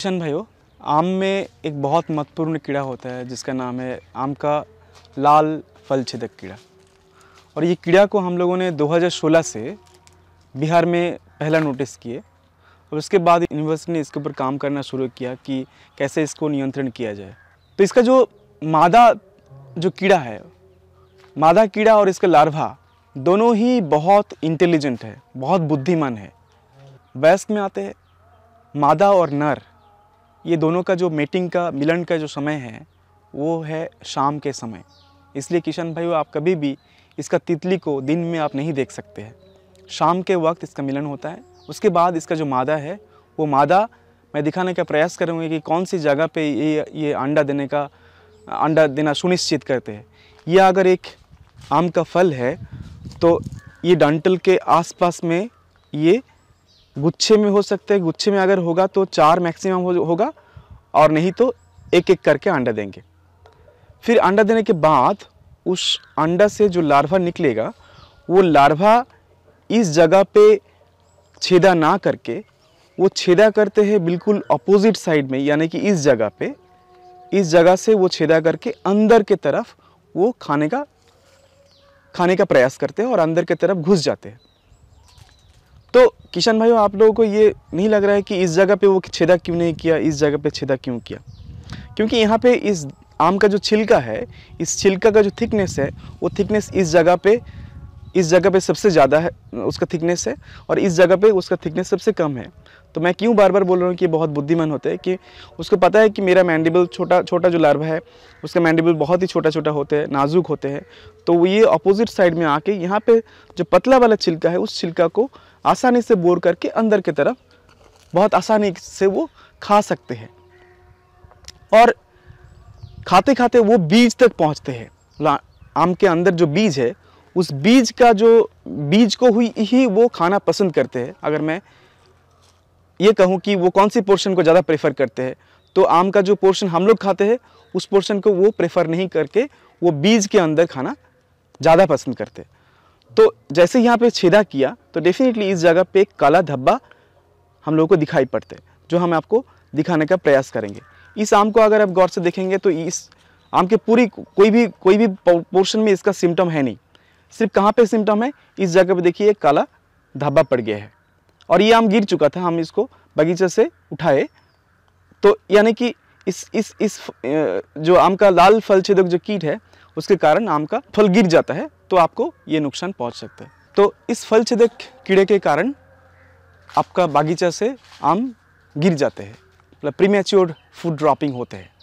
किशन भाइयों आम में एक बहुत महत्वपूर्ण कीड़ा होता है जिसका नाम है आम का लाल फल छेदक कीड़ा और ये कीड़ा को हम लोगों ने 2016 से बिहार में पहला नोटिस किए और उसके बाद यूनिवर्सिटी ने इसके ऊपर काम करना शुरू किया कि कैसे इसको नियंत्रण किया जाए तो इसका जो मादा जो कीड़ा है मादा कीड़ा और इसका लार्वा दोनों ही बहुत इंटेलिजेंट है बहुत बुद्धिमान है वयस्क में आते हैं मादा और नर ये दोनों का जो मेटिंग का मिलन का जो समय है वो है शाम के समय इसलिए किशन भाई आप कभी भी इसका तितली को दिन में आप नहीं देख सकते हैं शाम के वक्त इसका मिलन होता है उसके बाद इसका जो मादा है वो मादा मैं दिखाने का प्रयास करूँगी कि कौन सी जगह पे ये ये अंडा देने का अंडा देना सुनिश्चित करते हैं यह अगर एक आम का फल है तो ये डंटल के आसपास में ये गुच्छे में हो सकते हैं गुच्छे में अगर होगा तो चार मैक्सिमम हो, होगा और नहीं तो एक एक करके अंडा देंगे फिर अंडा देने के बाद उस अंडा से जो लार्वा निकलेगा वो लार्वा इस जगह पे छेदा ना करके वो छेदा करते हैं बिल्कुल अपोजिट साइड में यानी कि इस जगह पे इस जगह से वो छेदा करके अंदर के तरफ वो खाने का खाने का प्रयास करते हैं और अंदर के तरफ घुस जाते हैं तो किशन भाई आप लोगों को ये नहीं लग रहा है कि इस जगह पे वो छेदा क्यों नहीं किया इस जगह पे छेदा क्यों किया क्योंकि यहाँ पे इस आम का जो छिलका है इस छिलका का जो थिकनेस है वो थिकनेस इस जगह पे इस जगह पे सबसे ज़्यादा है उसका थिकनेस है और इस जगह पे उसका थिकनेस सबसे कम है तो मैं क्यों बार बार बोल रहा हूँ कि ये बहुत बुद्धिमान होते हैं कि उसको पता है कि मेरा मैंडिबल छोटा छोटा जो लार्वा है उसका मैंडिबल बहुत ही छोटा छोटा होते हैं नाजुक होते हैं तो वो ये अपोजिट साइड में आके यहाँ पर जो पतला वाला छिलका है उस छिलका को आसानी से बोर करके अंदर की तरफ बहुत आसानी से वो खा सकते हैं और खाते खाते वो बीज तक पहुँचते हैं आम के अंदर जो बीज है उस बीज का जो बीज को हुई ही वो खाना पसंद करते हैं अगर मैं ये कहूँ कि वो कौन सी पोर्शन को ज़्यादा प्रेफर करते हैं तो आम का जो पोर्शन हम लोग खाते हैं उस पोर्शन को वो प्रेफर नहीं करके वो बीज के अंदर खाना ज़्यादा पसंद करते हैं तो जैसे यहाँ पे छेदा किया तो डेफिनेटली इस जगह पे एक काला धब्बा हम लोगों को दिखाई पड़ते हैं जो हम आपको दिखाने का प्रयास करेंगे इस आम को अगर आप गौर से देखेंगे तो इस आम के पूरी कोई भी कोई भी पोर्शन में इसका सिम्टम है नहीं सिर्फ कहाँ पे सिम्टम है इस जगह पे देखिए एक काला धब्बा पड़ गया है और ये आम गिर चुका था हम इसको बगीचे से उठाए तो यानी कि इस इस इस जो आम का लाल फल छेदक जो कीट है उसके कारण आम का फल गिर जाता है तो आपको ये नुकसान पहुँच सकता है तो इस फल छेदक कीड़े के कारण आपका बागीचा से आम गिर जाते हैं मतलब प्रीमेच्योर फूड ड्रॉपिंग होते हैं